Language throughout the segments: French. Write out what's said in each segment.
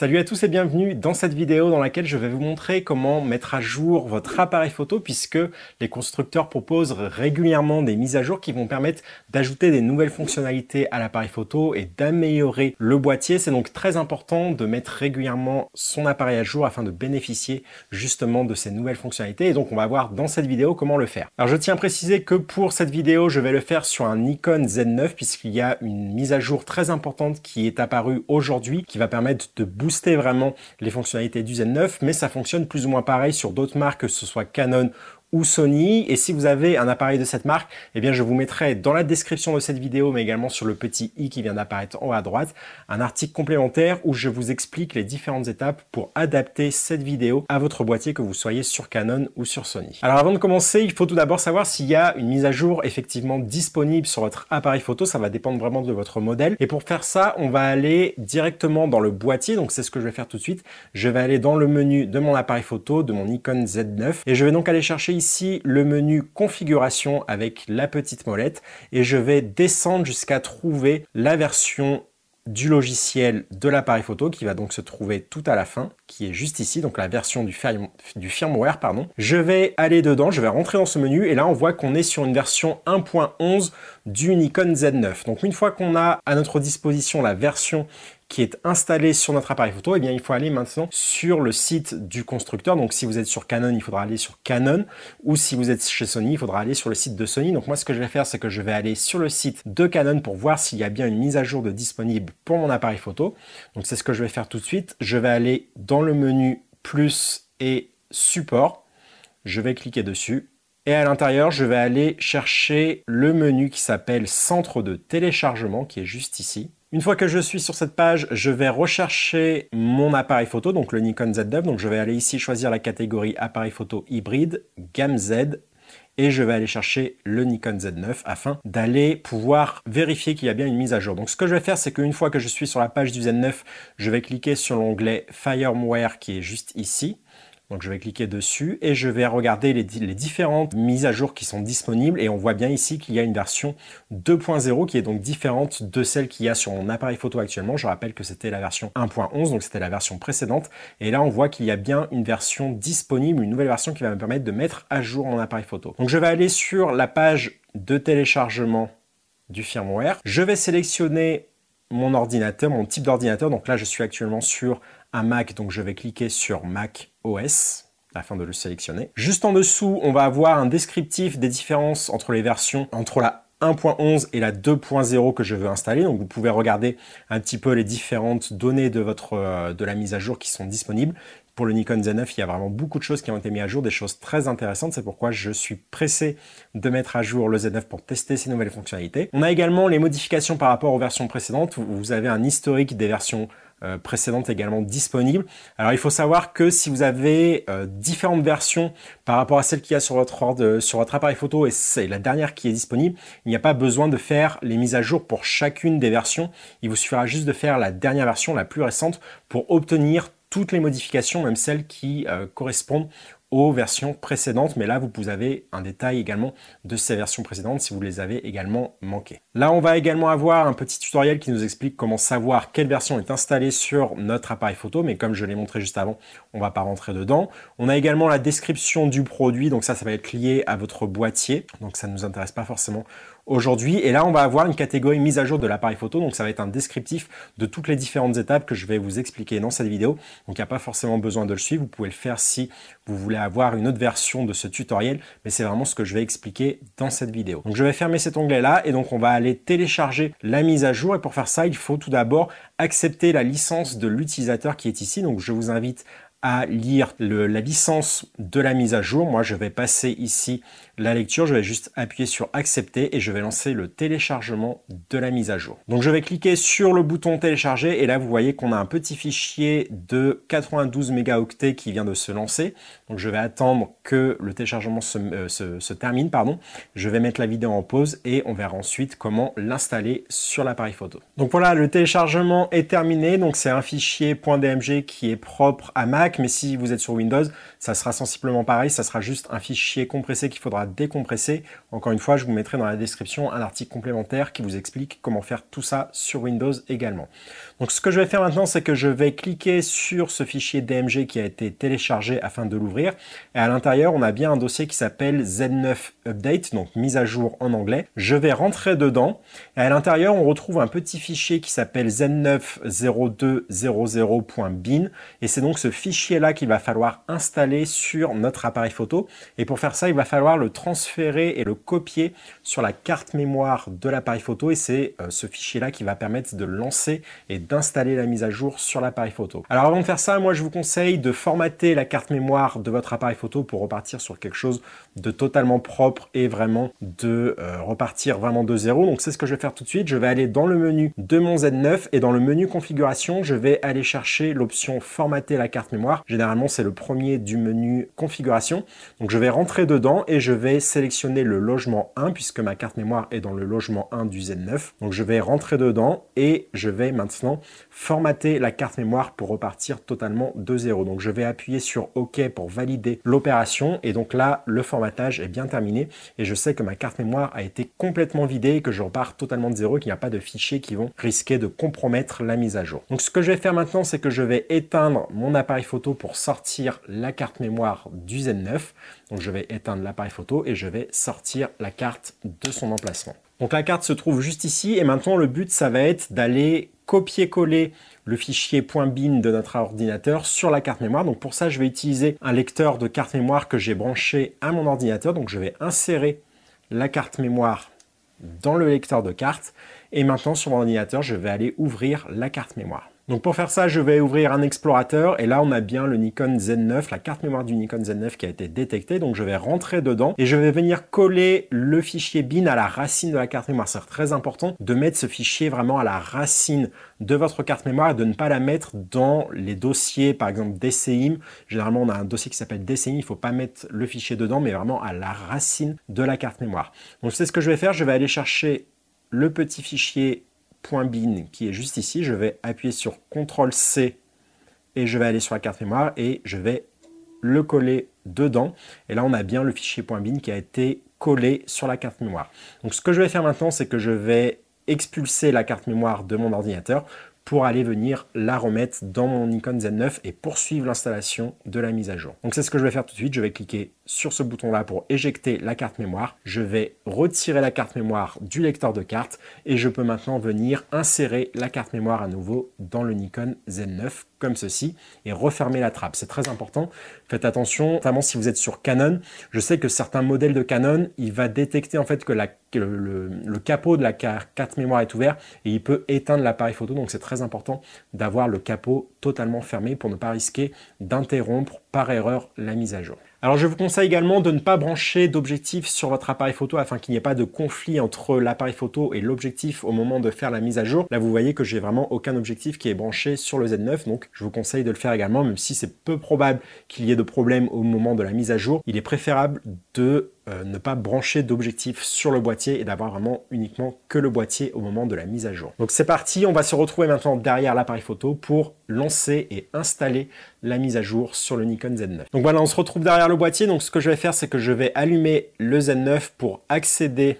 Salut à tous et bienvenue dans cette vidéo dans laquelle je vais vous montrer comment mettre à jour votre appareil photo puisque les constructeurs proposent régulièrement des mises à jour qui vont permettre d'ajouter des nouvelles fonctionnalités à l'appareil photo et d'améliorer le boîtier. C'est donc très important de mettre régulièrement son appareil à jour afin de bénéficier justement de ces nouvelles fonctionnalités et donc on va voir dans cette vidéo comment le faire. Alors je tiens à préciser que pour cette vidéo je vais le faire sur un Nikon Z9 puisqu'il y a une mise à jour très importante qui est apparue aujourd'hui qui va permettre de booster vraiment les fonctionnalités du Z9, mais ça fonctionne plus ou moins pareil sur d'autres marques, que ce soit Canon ou Sony. Et si vous avez un appareil de cette marque, eh bien je vous mettrai dans la description de cette vidéo, mais également sur le petit i qui vient d'apparaître en haut à droite, un article complémentaire où je vous explique les différentes étapes pour adapter cette vidéo à votre boîtier, que vous soyez sur Canon ou sur Sony. Alors avant de commencer, il faut tout d'abord savoir s'il y a une mise à jour effectivement disponible sur votre appareil photo. Ça va dépendre vraiment de votre modèle. Et pour faire ça, on va aller directement dans le boîtier. Donc c'est ce que je vais faire tout de suite. Je vais aller dans le menu de mon appareil photo, de mon icône Z9. Et je vais donc aller chercher ici le menu configuration avec la petite molette et je vais descendre jusqu'à trouver la version du logiciel de l'appareil photo qui va donc se trouver tout à la fin, qui est juste ici, donc la version du, du firmware. pardon. Je vais aller dedans, je vais rentrer dans ce menu et là on voit qu'on est sur une version 1.11 du Nikon Z9. Donc une fois qu'on a à notre disposition la version qui est installé sur notre appareil photo, et eh bien, il faut aller maintenant sur le site du constructeur. Donc, si vous êtes sur Canon, il faudra aller sur Canon, ou si vous êtes chez Sony, il faudra aller sur le site de Sony. Donc, moi, ce que je vais faire, c'est que je vais aller sur le site de Canon pour voir s'il y a bien une mise à jour de disponible pour mon appareil photo. Donc, c'est ce que je vais faire tout de suite. Je vais aller dans le menu Plus et Support. Je vais cliquer dessus et à l'intérieur, je vais aller chercher le menu qui s'appelle Centre de téléchargement, qui est juste ici. Une fois que je suis sur cette page, je vais rechercher mon appareil photo, donc le Nikon z 9 Donc je vais aller ici choisir la catégorie appareil photo hybride, gamme Z, et je vais aller chercher le Nikon Z9 afin d'aller pouvoir vérifier qu'il y a bien une mise à jour. Donc ce que je vais faire, c'est qu'une fois que je suis sur la page du Z9, je vais cliquer sur l'onglet Firmware qui est juste ici. Donc je vais cliquer dessus et je vais regarder les, différentes mises à jour qui sont disponibles et on voit bien ici qu'il y a une version 2.0 qui est donc différente de celle qu'il y a sur mon appareil photo actuellement. Je rappelle que c'était la version 1.11, donc c'était la version précédente. Et là on voit qu'il y a bien une version disponible, une nouvelle version qui va me permettre de mettre à jour mon appareil photo. Donc je vais aller sur la page de téléchargement du firmware. Je vais sélectionner mon ordinateur, mon type d'ordinateur. Donc là je suis actuellement sur Mac, donc je vais cliquer sur Mac OS afin de le sélectionner. Juste en dessous, on va avoir un descriptif des différences entre les versions, entre la 1.11 et la 2.0 que je veux installer. Donc vous pouvez regarder un petit peu les différentes données de, votre, euh, de la mise à jour qui sont disponibles. Pour le Nikon Z9, il y a vraiment beaucoup de choses qui ont été mises à jour, des choses très intéressantes. C'est pourquoi je suis pressé de mettre à jour le Z9 pour tester ces nouvelles fonctionnalités. On a également les modifications par rapport aux versions précédentes. Vous avez un historique des versions euh, précédente également disponible. Alors il faut savoir que si vous avez euh, différentes versions par rapport à celle qu'il y a sur votre, ordre, euh, sur votre appareil photo et c'est la dernière qui est disponible, il n'y a pas besoin de faire les mises à jour pour chacune des versions. Il vous suffira juste de faire la dernière version, la plus récente, pour obtenir toutes les modifications, même celles qui correspondent aux versions précédentes, mais là vous avez un détail également de ces versions précédentes si vous les avez également manquées. Là on va également avoir un petit tutoriel qui nous explique comment savoir quelle version est installée sur notre appareil photo, mais comme je l'ai montré juste avant, on va pas rentrer dedans. On a également la description du produit, donc ça, ça va être lié à votre boîtier, donc ça ne nous intéresse pas forcément aujourd'hui. Et là, on va avoir une catégorie mise à jour de l'appareil photo. Donc, ça va être un descriptif de toutes les différentes étapes que je vais vous expliquer dans cette vidéo. Donc, il n'y a pas forcément besoin de le suivre. Vous pouvez le faire si vous voulez avoir une autre version de ce tutoriel. Mais c'est vraiment ce que je vais expliquer dans cette vidéo. Donc, je vais fermer cet onglet-là et donc, on va aller télécharger la mise à jour. Et pour faire ça, il faut tout d'abord accepter la licence de l'utilisateur qui est ici. Donc, je vous invite à lire le, la licence de la mise à jour. Moi, je vais passer ici la lecture, je vais juste appuyer sur accepter et je vais lancer le téléchargement de la mise à jour. Donc je vais cliquer sur le bouton télécharger et là vous voyez qu'on a un petit fichier de 92 mégaoctets qui vient de se lancer. Donc je vais attendre que le téléchargement euh, se, termine, pardon. Je vais mettre la vidéo en pause et on verra ensuite comment l'installer sur l'appareil photo. Donc voilà, le téléchargement est terminé. Donc c'est un fichier .dmg qui est propre à Mac, mais si vous êtes sur Windows, ça sera sensiblement pareil. Ça sera juste un fichier compressé qu'il faudra décompresser. Encore une fois, je vous mettrai dans la description un article complémentaire qui vous explique comment faire tout ça sur Windows également. Donc ce que je vais faire maintenant, c'est que je vais cliquer sur ce fichier DMG qui a été téléchargé afin de l'ouvrir. Et à l'intérieur, on a bien un dossier qui s'appelle Z9 Update, donc mise à jour en anglais. Je vais rentrer dedans. Et à l'intérieur, on retrouve un petit fichier qui s'appelle z90200.bin. Et c'est donc ce fichier-là qu'il va falloir installer sur notre appareil photo. Et pour faire ça, il va falloir le transférer et le copier sur la carte mémoire de l'appareil photo. Et c'est euh, ce fichier-là qui va permettre de lancer et d'installer la mise à jour sur l'appareil photo. Alors avant de faire ça, moi je vous conseille de formater la carte mémoire de votre appareil photo pour repartir sur quelque chose de totalement propre et vraiment de euh, repartir vraiment de zéro. Donc c'est ce que je vais faire tout de suite. Je vais aller dans le menu de mon Z9 et dans le menu configuration, je vais aller chercher l'option formater la carte mémoire. Généralement, c'est le premier du menu configuration. Donc je vais rentrer dedans et je vais sélectionner le logement 1 puisque ma carte mémoire est dans le logement 1 du Z9. Donc je vais rentrer dedans et je vais maintenant formater la carte mémoire pour repartir totalement de zéro. Donc je vais appuyer sur OK pour valider l'opération et donc là le formatage est bien terminé et je sais que ma carte mémoire a été complètement vidée et que je repars totalement de zéro, qu'il n'y a pas de fichiers qui vont risquer de compromettre la mise à jour. Donc ce que je vais faire maintenant c'est que je vais éteindre mon appareil photo pour sortir la carte mémoire du z 9. Donc je vais éteindre l'appareil photo et je vais sortir la carte de son emplacement. Donc la carte se trouve juste ici et maintenant le but ça va être d'aller copier-coller le fichier .bin de notre ordinateur sur la carte mémoire. Donc pour ça je vais utiliser un lecteur de carte mémoire que j'ai branché à mon ordinateur. Donc je vais insérer la carte mémoire dans le lecteur de carte et maintenant sur mon ordinateur je vais aller ouvrir la carte mémoire. Donc pour faire ça, je vais ouvrir un explorateur et là on a bien le Nikon Z9, la carte mémoire du Nikon Z9 qui a été détectée. Donc je vais rentrer dedans et je vais venir coller le fichier bin à la racine de la carte mémoire. C'est très important de mettre ce fichier vraiment à la racine de votre carte mémoire et de ne pas la mettre dans les dossiers, par exemple DCIM. Généralement, on a un dossier qui s'appelle DCIM, il ne faut pas mettre le fichier dedans, mais vraiment à la racine de la carte mémoire. Donc c'est ce que je vais faire, je vais aller chercher le petit fichier .bin qui est juste ici. Je vais appuyer sur CTRL-C et je vais aller sur la carte mémoire et je vais le coller dedans. Et là, on a bien le fichier .bin qui a été collé sur la carte mémoire. Donc, ce que je vais faire maintenant, c'est que je vais expulser la carte mémoire de mon ordinateur pour aller venir la remettre dans mon Nikon Z9 et poursuivre l'installation de la mise à jour. Donc, c'est ce que je vais faire tout de suite. Je vais cliquer sur ce bouton-là pour éjecter la carte mémoire. Je vais retirer la carte mémoire du lecteur de cartes et je peux maintenant venir insérer la carte mémoire à nouveau dans le Nikon Z9 comme ceci et refermer la trappe. C'est très important. Faites attention, notamment si vous êtes sur Canon. Je sais que certains modèles de Canon, il va détecter en fait que, le, capot de la carte mémoire est ouvert et il peut éteindre l'appareil photo. Donc c'est très important d'avoir le capot totalement fermé pour ne pas risquer d'interrompre par erreur la mise à jour. Alors je vous conseille également de ne pas brancher d'objectif sur votre appareil photo afin qu'il n'y ait pas de conflit entre l'appareil photo et l'objectif au moment de faire la mise à jour. Là vous voyez que j'ai vraiment aucun objectif qui est branché sur le Z9 donc je vous conseille de le faire également même si c'est peu probable qu'il y ait de problème au moment de la mise à jour. Il est préférable de euh, ne pas brancher d'objectif sur le boîtier et d'avoir vraiment uniquement que le boîtier au moment de la mise à jour. Donc c'est parti, on va se retrouver maintenant derrière l'appareil photo pour lancer et installer la mise à jour sur le Nikon Z9. Donc voilà, on se retrouve derrière le boîtier. Donc ce que je vais faire, c'est que je vais allumer le Z9 pour accéder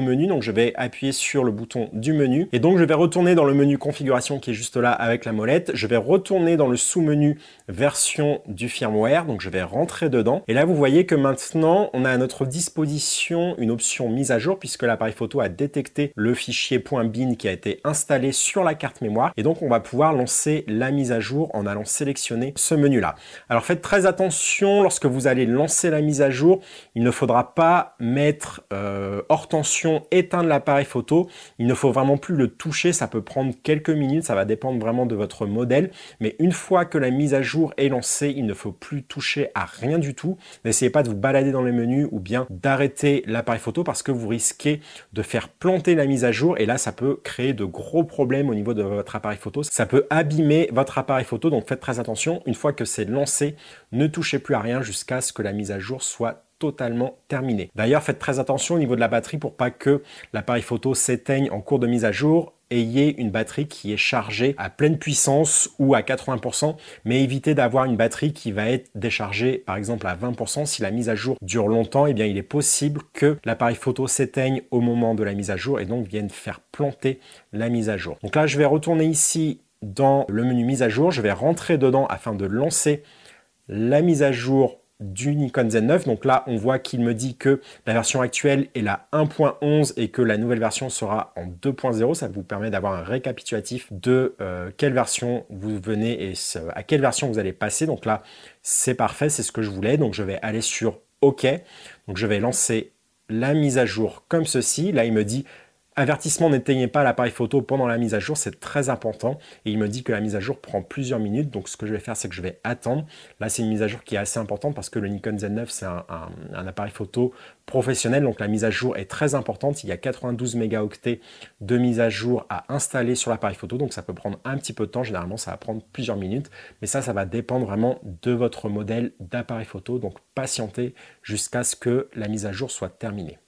menu. Donc je vais appuyer sur le bouton du menu. Et donc je vais retourner dans le menu configuration qui est juste là avec la molette. Je vais retourner dans le sous-menu version du firmware. Donc je vais rentrer dedans. Et là vous voyez que maintenant on a à notre disposition une option mise à jour puisque l'appareil photo a détecté le fichier .bin qui a été installé sur la carte mémoire. Et donc on va pouvoir lancer la mise à jour en allant sélectionner ce menu là. Alors faites très attention lorsque vous allez lancer la mise à jour. Il ne faudra pas mettre euh, hors tension éteindre l'appareil photo. Il ne faut vraiment plus le toucher, ça peut prendre quelques minutes, ça va dépendre vraiment de votre modèle. Mais une fois que la mise à jour est lancée, il ne faut plus toucher à rien du tout. N'essayez pas de vous balader dans les menus ou bien d'arrêter l'appareil photo parce que vous risquez de faire planter la mise à jour et là, ça peut créer de gros problèmes au niveau de votre appareil photo. Ça peut abîmer votre appareil photo, donc faites très attention. Une fois que c'est lancé, ne touchez plus à rien jusqu'à ce que la mise à jour soit terminé. D'ailleurs, faites très attention au niveau de la batterie pour pas que l'appareil photo s'éteigne en cours de mise à jour ayez une batterie qui est chargée à pleine puissance ou à 80%, mais évitez d'avoir une batterie qui va être déchargée par exemple à 20%. Si la mise à jour dure longtemps, et eh bien il est possible que l'appareil photo s'éteigne au moment de la mise à jour et donc vienne faire planter la mise à jour. Donc là, je vais retourner ici dans le menu mise à jour, je vais rentrer dedans afin de lancer la mise à jour du Nikon Z9. Donc là, on voit qu'il me dit que la version actuelle est la 1.11 et que la nouvelle version sera en 2.0. Ça vous permet d'avoir un récapitulatif de euh, quelle version vous venez et à quelle version vous allez passer. Donc là, c'est parfait, c'est ce que je voulais. Donc je vais aller sur OK. Donc je vais lancer la mise à jour comme ceci. Là, il me dit Avertissement, n'éteignez pas l'appareil photo pendant la mise à jour, c'est très important. Et il me dit que la mise à jour prend plusieurs minutes, donc ce que je vais faire, c'est que je vais attendre. Là, c'est une mise à jour qui est assez importante parce que le Nikon Z9, c'est un, un, appareil photo professionnel, donc la mise à jour est très importante. Il y a 92 mégaoctets de mise à jour à installer sur l'appareil photo, donc ça peut prendre un petit peu de temps. Généralement, ça va prendre plusieurs minutes, mais ça, ça va dépendre vraiment de votre modèle d'appareil photo, donc patientez jusqu'à ce que la mise à jour soit terminée.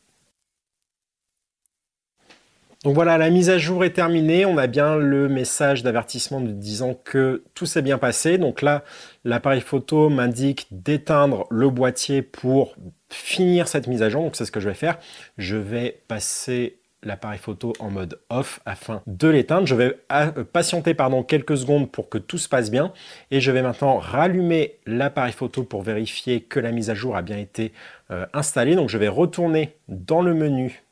Donc voilà, la mise à jour est terminée. On a bien le message d'avertissement nous disant que tout s'est bien passé. Donc là, l'appareil photo m'indique d'éteindre le boîtier pour finir cette mise à jour. Donc c'est ce que je vais faire. Je vais passer l'appareil photo en mode off afin de l'éteindre. Je vais euh, patienter quelques secondes pour que tout se passe bien et je vais maintenant rallumer l'appareil photo pour vérifier que la mise à jour a bien été euh, installée. Donc je vais retourner dans le menu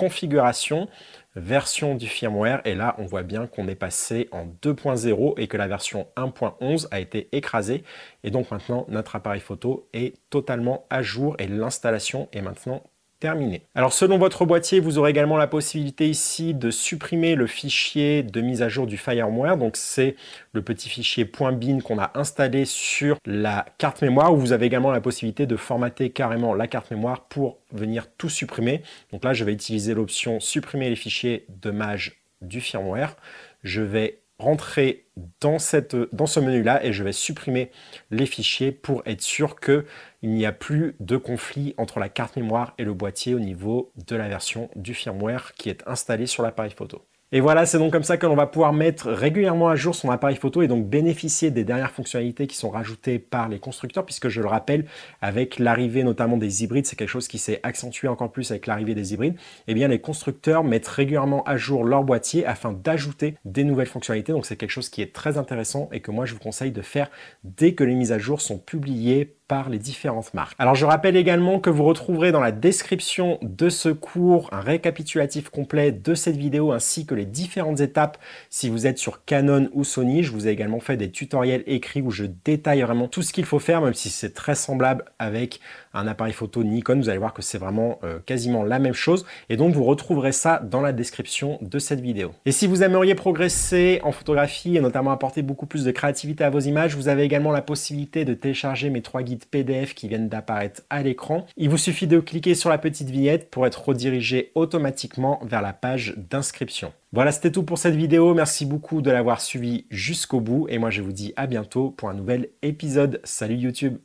configuration, version du firmware. Et là, on voit bien qu'on est passé en 2.0 et que la version 1.11 a été écrasée. Et donc maintenant, notre appareil photo est totalement à jour et l'installation est maintenant terminé. Alors selon votre boîtier, vous aurez également la possibilité ici de supprimer le fichier de mise à jour du firmware. Donc c'est le petit fichier .bin qu'on a installé sur la carte mémoire où vous avez également la possibilité de formater carrément la carte mémoire pour venir tout supprimer. Donc là, je vais utiliser l'option supprimer les fichiers de mage du firmware. Je vais rentrer dans, cette, dans ce menu-là et je vais supprimer les fichiers pour être sûr qu'il n'y a plus de conflit entre la carte mémoire et le boîtier au niveau de la version du firmware qui est installée sur l'appareil photo. Et voilà, c'est donc comme ça que l'on va pouvoir mettre régulièrement à jour son appareil photo et donc bénéficier des dernières fonctionnalités qui sont rajoutées par les constructeurs, puisque je le rappelle, avec l'arrivée notamment des hybrides, c'est quelque chose qui s'est accentué encore plus avec l'arrivée des hybrides, Et eh bien les constructeurs mettent régulièrement à jour leur boîtier afin d'ajouter des nouvelles fonctionnalités. Donc c'est quelque chose qui est très intéressant et que moi je vous conseille de faire dès que les mises à jour sont publiées les différentes marques. Alors je rappelle également que vous retrouverez dans la description de ce cours un récapitulatif complet de cette vidéo ainsi que les différentes étapes si vous êtes sur Canon ou Sony. Je vous ai également fait des tutoriels écrits où je détaille vraiment tout ce qu'il faut faire même si c'est très semblable avec un appareil photo Nikon, vous allez voir que c'est vraiment euh, quasiment la même chose. Et donc vous retrouverez ça dans la description de cette vidéo. Et si vous aimeriez progresser en photographie et notamment apporter beaucoup plus de créativité à vos images, vous avez également la possibilité de télécharger mes trois guides PDF qui viennent d'apparaître à l'écran. Il vous suffit de cliquer sur la petite vignette pour être redirigé automatiquement vers la page d'inscription. Voilà, c'était tout pour cette vidéo. Merci beaucoup de l'avoir suivi jusqu'au bout. Et moi, je vous dis à bientôt pour un nouvel épisode. Salut YouTube